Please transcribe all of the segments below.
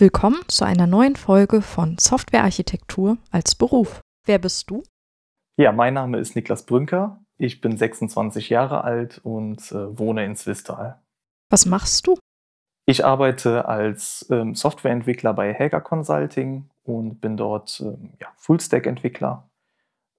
Willkommen zu einer neuen Folge von Softwarearchitektur als Beruf. Wer bist du? Ja, mein Name ist Niklas Brünker. Ich bin 26 Jahre alt und äh, wohne in Zwistal. Was machst du? Ich arbeite als ähm, Softwareentwickler bei Helga Consulting und bin dort ähm, ja, full entwickler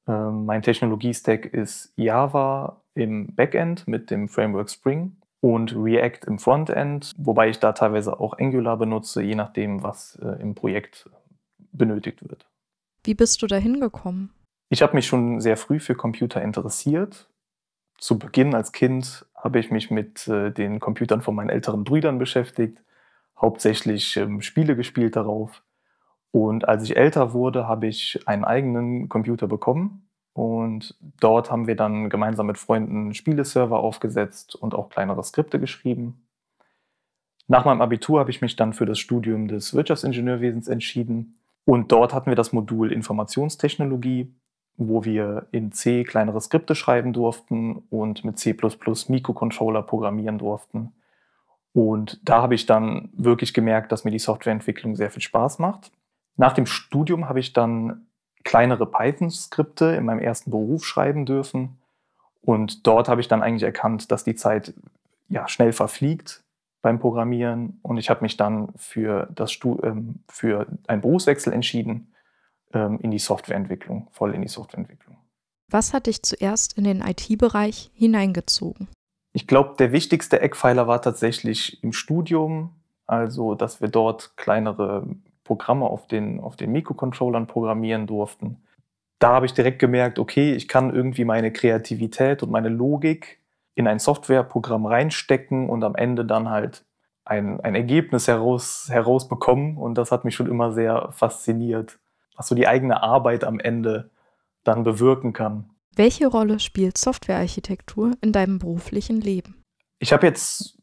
Ähm, mein Technologiestack ist Java im Backend mit dem Framework Spring und React im Frontend, wobei ich da teilweise auch Angular benutze, je nachdem, was äh, im Projekt benötigt wird. Wie bist du da hingekommen? Ich habe mich schon sehr früh für Computer interessiert. Zu Beginn als Kind habe ich mich mit äh, den Computern von meinen älteren Brüdern beschäftigt, hauptsächlich ähm, Spiele gespielt darauf. Und als ich älter wurde, habe ich einen eigenen Computer bekommen und dort haben wir dann gemeinsam mit Freunden Spieleserver aufgesetzt und auch kleinere Skripte geschrieben. Nach meinem Abitur habe ich mich dann für das Studium des Wirtschaftsingenieurwesens entschieden. Und dort hatten wir das Modul Informationstechnologie, wo wir in C kleinere Skripte schreiben durften und mit C Mikrocontroller programmieren durften. Und da habe ich dann wirklich gemerkt, dass mir die Softwareentwicklung sehr viel Spaß macht. Nach dem Studium habe ich dann kleinere Python-Skripte in meinem ersten Beruf schreiben dürfen. Und dort habe ich dann eigentlich erkannt, dass die Zeit ja, schnell verfliegt beim Programmieren. Und ich habe mich dann für, das Stud ähm, für einen Berufswechsel entschieden ähm, in die Softwareentwicklung, voll in die Softwareentwicklung. Was hat dich zuerst in den IT-Bereich hineingezogen? Ich glaube, der wichtigste Eckpfeiler war tatsächlich im Studium, also dass wir dort kleinere Programme auf den, auf den Mikrocontrollern programmieren durften, da habe ich direkt gemerkt, okay, ich kann irgendwie meine Kreativität und meine Logik in ein Softwareprogramm reinstecken und am Ende dann halt ein, ein Ergebnis heraus, herausbekommen. Und das hat mich schon immer sehr fasziniert, was so die eigene Arbeit am Ende dann bewirken kann. Welche Rolle spielt Softwarearchitektur in deinem beruflichen Leben? Ich habe jetzt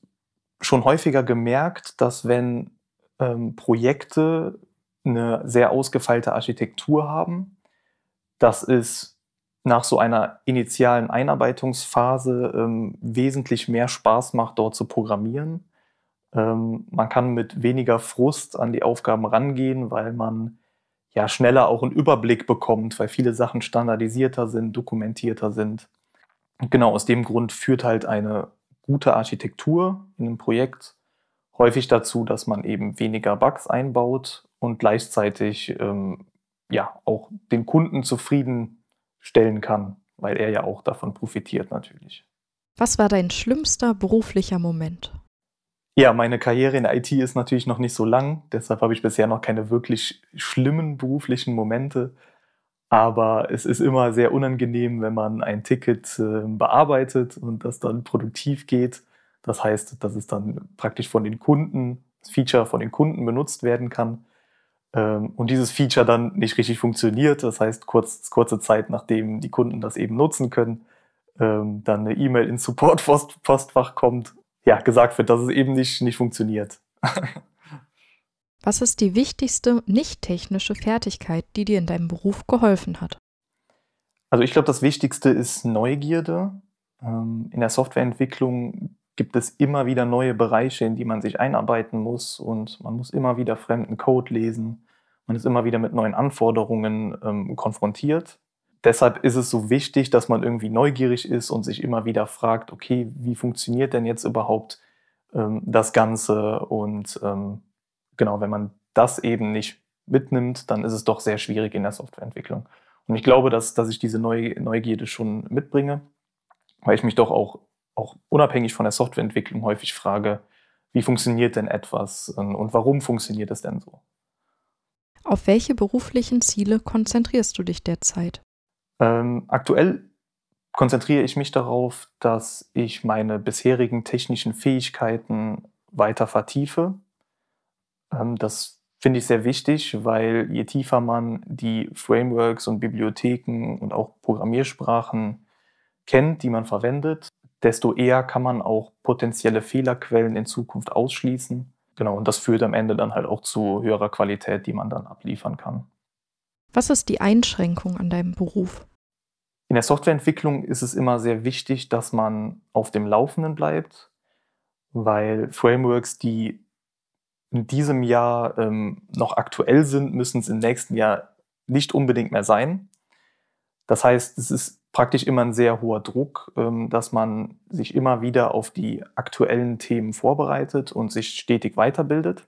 schon häufiger gemerkt, dass wenn ähm, Projekte eine sehr ausgefeilte Architektur haben. Das ist nach so einer initialen Einarbeitungsphase ähm, wesentlich mehr Spaß macht, dort zu programmieren. Ähm, man kann mit weniger Frust an die Aufgaben rangehen, weil man ja schneller auch einen Überblick bekommt, weil viele Sachen standardisierter sind, dokumentierter sind. Und genau aus dem Grund führt halt eine gute Architektur in einem Projekt häufig dazu, dass man eben weniger Bugs einbaut und gleichzeitig ähm, ja auch den Kunden zufriedenstellen kann, weil er ja auch davon profitiert natürlich. Was war dein schlimmster beruflicher Moment? Ja, meine Karriere in IT ist natürlich noch nicht so lang, deshalb habe ich bisher noch keine wirklich schlimmen beruflichen Momente. Aber es ist immer sehr unangenehm, wenn man ein Ticket äh, bearbeitet und das dann produktiv geht das heißt, dass es dann praktisch von den Kunden, das Feature von den Kunden benutzt werden kann ähm, und dieses Feature dann nicht richtig funktioniert. Das heißt, kurz, kurze Zeit nachdem die Kunden das eben nutzen können, ähm, dann eine E-Mail ins Support-Postfach kommt, ja, gesagt wird, dass es eben nicht, nicht funktioniert. Was ist die wichtigste nicht-technische Fertigkeit, die dir in deinem Beruf geholfen hat? Also ich glaube, das Wichtigste ist Neugierde. Ähm, in der Softwareentwicklung gibt es immer wieder neue Bereiche, in die man sich einarbeiten muss und man muss immer wieder fremden Code lesen. Man ist immer wieder mit neuen Anforderungen ähm, konfrontiert. Deshalb ist es so wichtig, dass man irgendwie neugierig ist und sich immer wieder fragt, okay, wie funktioniert denn jetzt überhaupt ähm, das Ganze? Und ähm, genau, wenn man das eben nicht mitnimmt, dann ist es doch sehr schwierig in der Softwareentwicklung. Und ich glaube, dass, dass ich diese Neugierde schon mitbringe, weil ich mich doch auch auch unabhängig von der Softwareentwicklung häufig frage, wie funktioniert denn etwas ähm, und warum funktioniert es denn so? Auf welche beruflichen Ziele konzentrierst du dich derzeit? Ähm, aktuell konzentriere ich mich darauf, dass ich meine bisherigen technischen Fähigkeiten weiter vertiefe. Ähm, das finde ich sehr wichtig, weil je tiefer man die Frameworks und Bibliotheken und auch Programmiersprachen kennt, die man verwendet, desto eher kann man auch potenzielle Fehlerquellen in Zukunft ausschließen. Genau, und das führt am Ende dann halt auch zu höherer Qualität, die man dann abliefern kann. Was ist die Einschränkung an deinem Beruf? In der Softwareentwicklung ist es immer sehr wichtig, dass man auf dem Laufenden bleibt, weil Frameworks, die in diesem Jahr ähm, noch aktuell sind, müssen es im nächsten Jahr nicht unbedingt mehr sein. Das heißt, es ist praktisch immer ein sehr hoher Druck, ähm, dass man sich immer wieder auf die aktuellen Themen vorbereitet und sich stetig weiterbildet.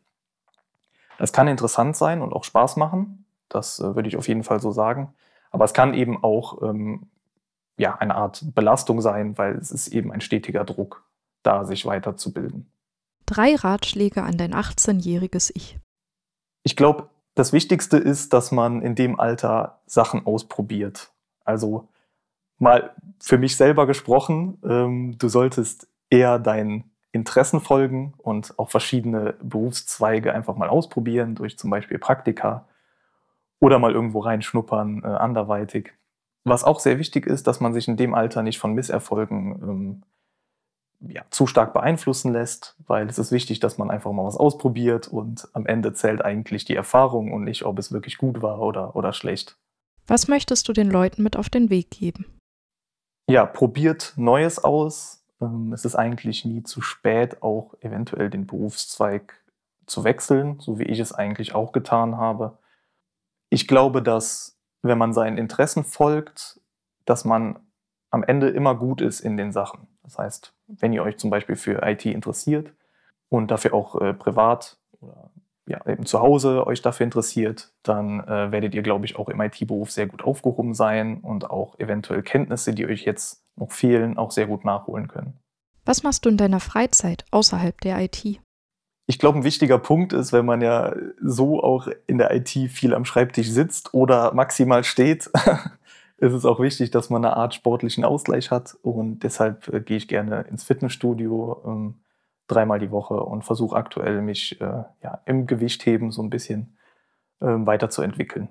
Das kann interessant sein und auch Spaß machen, das äh, würde ich auf jeden Fall so sagen. Aber es kann eben auch ähm, ja, eine Art Belastung sein, weil es ist eben ein stetiger Druck, da sich weiterzubilden. Drei Ratschläge an dein 18-jähriges Ich. Ich glaube, das Wichtigste ist, dass man in dem Alter Sachen ausprobiert. Also mal für mich selber gesprochen, ähm, du solltest eher deinen Interessen folgen und auch verschiedene Berufszweige einfach mal ausprobieren, durch zum Beispiel Praktika oder mal irgendwo reinschnuppern, äh, anderweitig. Was auch sehr wichtig ist, dass man sich in dem Alter nicht von Misserfolgen ähm, ja, zu stark beeinflussen lässt, weil es ist wichtig, dass man einfach mal was ausprobiert und am Ende zählt eigentlich die Erfahrung und nicht, ob es wirklich gut war oder, oder schlecht. Was möchtest du den Leuten mit auf den Weg geben? ja, probiert Neues aus. Ähm, es ist eigentlich nie zu spät, auch eventuell den Berufszweig zu wechseln, so wie ich es eigentlich auch getan habe. Ich glaube, dass wenn man seinen Interessen folgt, dass man am Ende immer gut ist in den Sachen. Das heißt, wenn ihr euch zum Beispiel für IT interessiert und dafür auch äh, privat oder ja, eben zu Hause euch dafür interessiert, dann äh, werdet ihr, glaube ich, auch im IT-Beruf sehr gut aufgehoben sein und auch eventuell Kenntnisse, die euch jetzt noch fehlen, auch sehr gut nachholen können. Was machst du in deiner Freizeit außerhalb der IT? Ich glaube, ein wichtiger Punkt ist, wenn man ja so auch in der IT viel am Schreibtisch sitzt oder maximal steht, ist es auch wichtig, dass man eine Art sportlichen Ausgleich hat. Und deshalb äh, gehe ich gerne ins Fitnessstudio, ähm, dreimal die Woche und versuche aktuell mich äh, ja, im Gewichtheben so ein bisschen äh, weiterzuentwickeln.